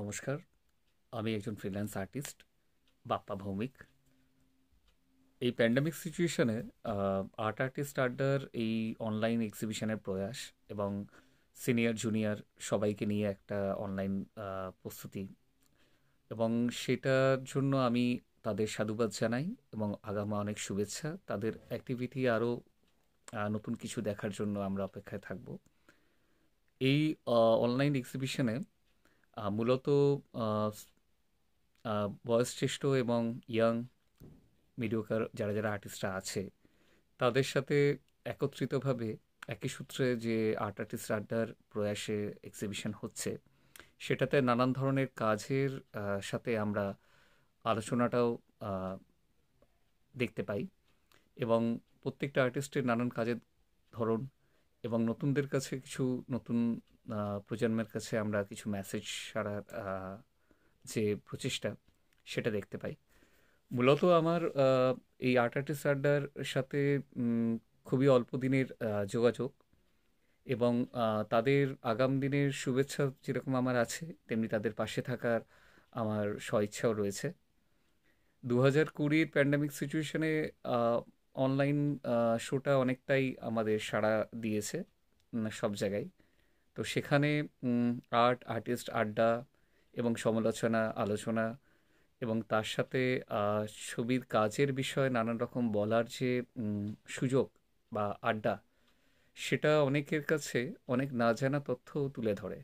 নমস্কার আমি একজন ফ্রিল্যান্স আর্টিস্ট বাপ্পা ভৌমিক এই প্যান্ডামিক সিচুয়েশনে আর্ট আর্টিস্ট আড্ডার এই অনলাইন এক্সিবিশনের প্রয়াস এবং সিনিয়র জুনিয়র সবাইকে নিয়ে একটা অনলাইন প্রস্তুতি এবং সেটার জন্য আমি তাদের সাধুবাদ জানাই এবং আগামা অনেক শুভেচ্ছা তাদের অ্যাক্টিভিটি আরও নতুন কিছু দেখার জন্য আমরা অপেক্ষায় থাকব এই অনলাইন এক্সিবিশনে মূলত বয়সশ্রেষ্ঠ এবং ইয়াং মিডিওকার যারা যারা আর্টিস্টরা আছে তাদের সাথে একত্রিতভাবে একই সূত্রে যে আর্ট আর্টিস্ট আড্ডার প্রয়াসে এক্সিবিশন হচ্ছে সেটাতে নানান ধরনের কাজের সাথে আমরা আলোচনাটাও দেখতে পাই এবং প্রত্যেকটা আর্টিস্টের নানান কাজের ধরন এবং নতুনদের কাছে কিছু নতুন প্রজন্মের কাছে আমরা কিছু মেসেজ সারার যে প্রচেষ্টা সেটা দেখতে পাই মূলত আমার এই আর্ট আর্টিস্ট আড্ডার সাথে খুবই অল্প দিনের যোগাযোগ এবং তাদের আগাম দিনের শুভেচ্ছা যেরকম আমার আছে তেমনি তাদের পাশে থাকার আমার স্বইচ্ছাও রয়েছে দু হাজার কুড়ির প্যান্ডামিক সিচুয়েশনে অনলাইন শোটা অনেকটাই আমাদের সাড়া দিয়েছে সব জায়গায় তো সেখানে আর্ট আর্টিস্ট আড্ডা এবং সমালোচনা আলোচনা এবং তার সাথে ছবির কাজের বিষয়ে নানান রকম বলার যে সুযোগ বা আড্ডা সেটা অনেকের কাছে অনেক না জানা তথ্য তুলে ধরে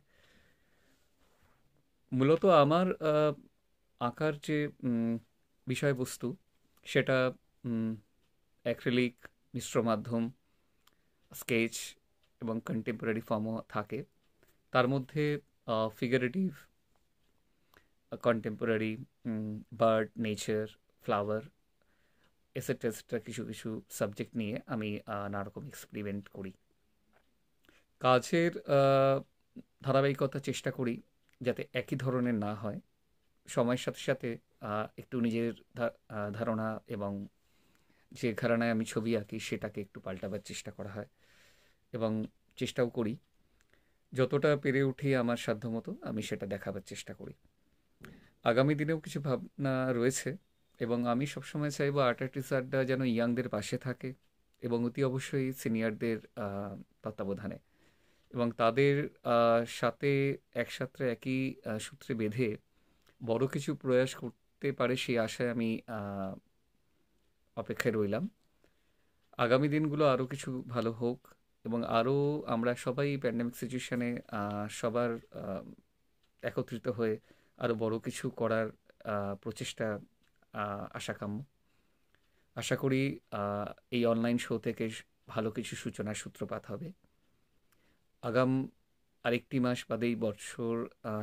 মূলত আমার আঁকার যে বিষয়বস্তু সেটা অ্যাক্রিলিক মিশ্র মাধ্যম স্কেচ এবং কন্টেম্পোরারি ফর্মও থাকে তার মধ্যে figurative contemporary bird nature flower etcetera etcetera কিছু কিছু সাবজেক্ট নিয়ে আমি নানারকম এক্সপেরিমেন্ট করি কাজের ধারাবাহিকতা চেষ্টা করি যাতে একই ধরনের না হয় সময়ের সাথে সাথে একটু নিজের ধারণা এবং যে ঘরানায় আমি ছবি আঁকি সেটাকে একটু পাল্টাবার চেষ্টা করা হয় এবং চেষ্টাও করি যতটা পেরে উঠি আমার সাধ্যমতো আমি সেটা দেখাবার চেষ্টা করি আগামী দিনেও কিছু ভাবনা রয়েছে এবং আমি সবসময় চাইব আর্ট আর্টিস্টরা যেন ইয়াংদের পাশে থাকে এবং অতি অবশ্যই সিনিয়রদের তত্ত্বাবধানে এবং তাদের সাথে একসাথে একই সূত্রে বেঁধে বড় কিছু প্রয়াস করতে পারে সেই আশায় আমি অপেক্ষায় রইলাম আগামী দিনগুলো আরও কিছু ভালো হোক এবং আরও আমরা সবাই প্যান্ডামিক সিচুয়েশানে সবার একত্রিত হয়ে আরও বড় কিছু করার প্রচেষ্টা আশাকাম্য আশা করি এই অনলাইন শো থেকে ভালো কিছু সূচনার সূত্রপাত হবে আগাম আরেকটি মাস বাদেই বছর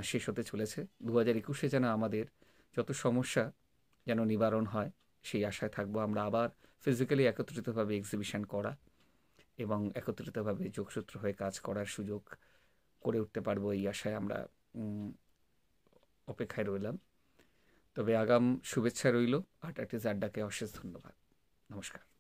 শেষ হতে চলেছে দু হাজার একুশে যেন আমাদের যত সমস্যা যেন নিবারণ হয় সেই আশায় থাকবো আমরা আবার ফিজিক্যালি একত্রিতভাবে এক্সিবিশন করা এবং একত্রিতভাবে যোগসূত্র হয়ে কাজ করার সুযোগ করে উঠতে পারবো এই আশায় আমরা অপেক্ষায় রইলাম তবে আগাম শুভেচ্ছা রইল আট আটিস আড্ডাকে অশেষ ধন্যবাদ নমস্কার